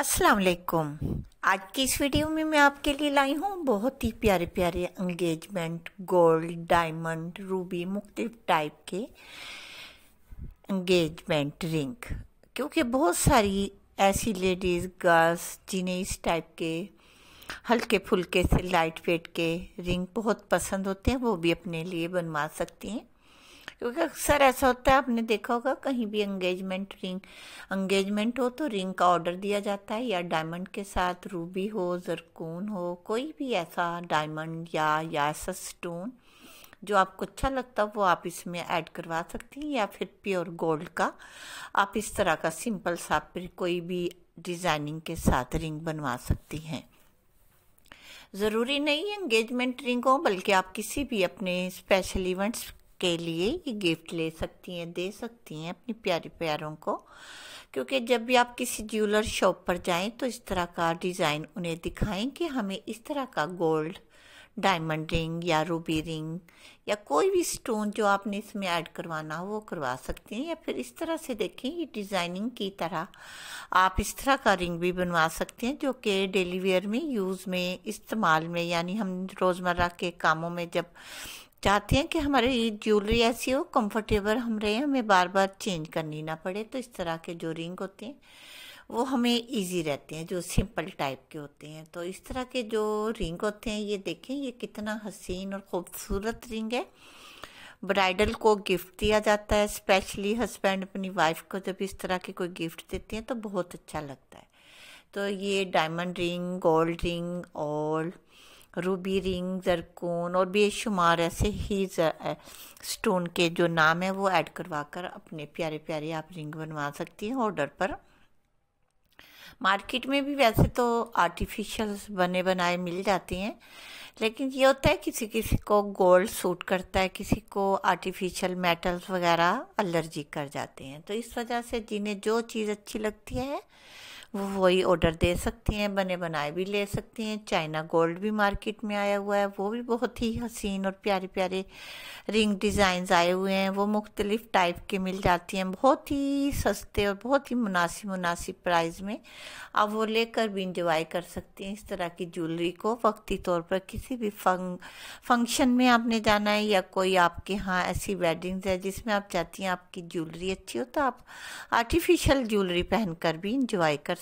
अस्सलाम वालेकुम आज की इस वीडियो में मैं आपके लिए लाई हूँ बहुत ही प्यारे प्यारे इंगेजमेंट गोल्ड डायमंड रूबी मुख्तलिफ टाइप के एंगेजमेंट रिंग क्योंकि बहुत सारी ऐसी लेडीज़ गर्ल्स जिन्हें इस टाइप के हल्के फुल्के से लाइट वेट के रिंग बहुत पसंद होते हैं वो भी अपने लिए बनवा सकती हैं क्योंकि अक्सर ऐसा होता है आपने देखा होगा कहीं भी एंगेजमेंट रिंग एंगेजमेंट हो तो रिंग का ऑर्डर दिया जाता है या डायमंड के साथ रूबी हो जरकून हो कोई भी ऐसा डायमंड या या ऐसा स्टोन जो आपको अच्छा लगता वो आप इसमें ऐड करवा सकती हैं या फिर प्योर गोल्ड का आप इस तरह का सिंपल सा कोई भी डिज़ाइनिंग के साथ रिंग बनवा सकती हैं ज़रूरी नहीं है एंगेजमेंट रिंग हो बल्कि आप किसी भी अपने स्पेशल इवेंट्स के लिए ये गिफ्ट ले सकती हैं दे सकती हैं अपनी प्यारी प्यारों को क्योंकि जब भी आप किसी ज्वेलर शॉप पर जाएं तो इस तरह का डिज़ाइन उन्हें दिखाएं कि हमें इस तरह का गोल्ड डायमंड रिंग या रूबी रिंग या कोई भी स्टोन जो आपने इसमें ऐड करवाना हो वो करवा सकते हैं या फिर इस तरह से देखें ये डिज़ाइनिंग की तरह आप इस तरह का रिंग भी बनवा सकते हैं जो कि डेली वेयर में यूज़ में इस्तेमाल में यानी हम रोज़मर्रा के कामों में जब चाहते हैं कि हमारी ज्वेलरी ऐसी हो कंफर्टेबल हम रहे हमें बार बार चेंज करनी ना पड़े तो इस तरह के जो रिंग होते हैं वो हमें इजी रहते हैं जो सिंपल टाइप के होते हैं तो इस तरह के जो रिंग होते हैं ये देखें ये कितना हसीन और ख़ूबसूरत रिंग है ब्राइडल को गिफ्ट दिया जाता है स्पेशली हस्बैंड अपनी वाइफ को जब इस तरह के कोई गिफ्ट देते हैं तो बहुत अच्छा लगता है तो ये डायमंड रिंग गोल्ड रिंग और रूबी रिंग जरकून और बेशुमार ऐसे ही स्टोन के जो नाम है वो ऐड करवा कर अपने प्यारे प्यारे आप रिंग बनवा सकती हैं ऑर्डर पर मार्केट में भी वैसे तो आर्टिफिशियल बने बनाए मिल जाते हैं लेकिन ये होता है किसी किसी को गोल्ड सूट करता है किसी को आर्टिफिशियल मेटल्स वगैरह एलर्जी कर जाते हैं तो इस वजह से जिन्हें जो चीज़ अच्छी लगती है वो वही ऑर्डर दे सकती हैं बने बनाए भी ले सकती हैं चाइना गोल्ड भी मार्केट में आया हुआ है वो भी बहुत ही हसीन और प्यारे प्यारे रिंग डिज़ाइंस आए हुए हैं वो मुख्तलिफ़ टाइप के मिल जाती हैं बहुत ही सस्ते और बहुत ही मुनासिब मुनासिब प्राइस में आप वो लेकर भी इंजॉय कर सकती हैं इस तरह की ज्वेलरी को वक्ती तौर पर किसी भी फंग फंक्शन में आपने जाना है या कोई आपके यहाँ ऐसी वेडिंग्स है जिसमें आप चाहती हैं आपकी ज्वेलरी अच्छी हो तो आप आर्टिफिशियल ज्वेलरी पहनकर भी इंजॉय कर